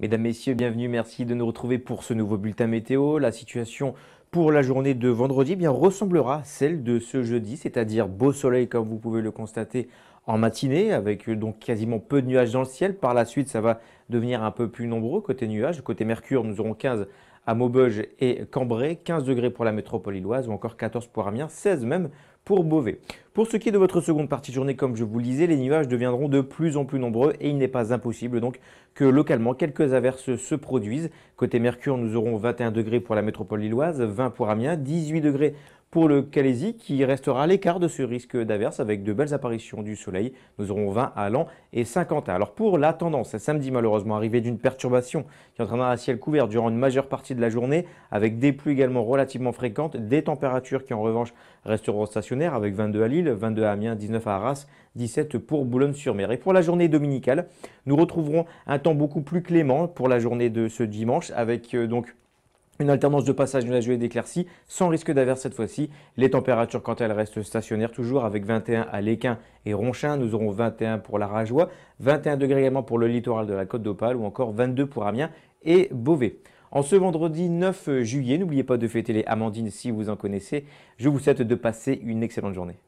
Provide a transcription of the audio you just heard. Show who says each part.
Speaker 1: Mesdames, Messieurs, bienvenue. Merci de nous retrouver pour ce nouveau bulletin météo. La situation pour la journée de vendredi eh bien, ressemblera à celle de ce jeudi, c'est-à-dire beau soleil comme vous pouvez le constater en matinée, avec euh, donc quasiment peu de nuages dans le ciel. Par la suite, ça va devenir un peu plus nombreux côté nuages. Côté Mercure, nous aurons 15 à Maubeuge et Cambrai, 15 degrés pour la métropole illoise ou encore 14 pour Amiens, 16 même pour Beauvais. Pour ce qui est de votre seconde partie de journée, comme je vous le disais, les nuages deviendront de plus en plus nombreux et il n'est pas impossible donc que localement quelques averses se produisent. Côté Mercure, nous aurons 21 degrés pour la métropole lilloise, 20 pour Amiens, 18 degrés pour le Calaisie, qui restera à l'écart de ce risque d'averse avec de belles apparitions du soleil, nous aurons 20 à Lan et 50 à. Alors pour la tendance, samedi malheureusement arrivée d'une perturbation qui entraînera un ciel couvert durant une majeure partie de la journée, avec des pluies également relativement fréquentes, des températures qui en revanche resteront stationnaires avec 22 à Lille, 22 à Amiens, 19 à Arras, 17 pour Boulogne-sur-Mer. Et pour la journée dominicale, nous retrouverons un temps beaucoup plus clément pour la journée de ce dimanche avec euh, donc une alternance de passage de la et d'éclaircies sans risque d'averse cette fois-ci. Les températures quant elles restent stationnaires toujours avec 21 à Léquin et Ronchin. Nous aurons 21 pour la Rajoie, 21 degrés également pour le littoral de la Côte d'Opale ou encore 22 pour Amiens et Beauvais. En ce vendredi 9 juillet, n'oubliez pas de fêter les Amandines si vous en connaissez. Je vous souhaite de passer une excellente journée.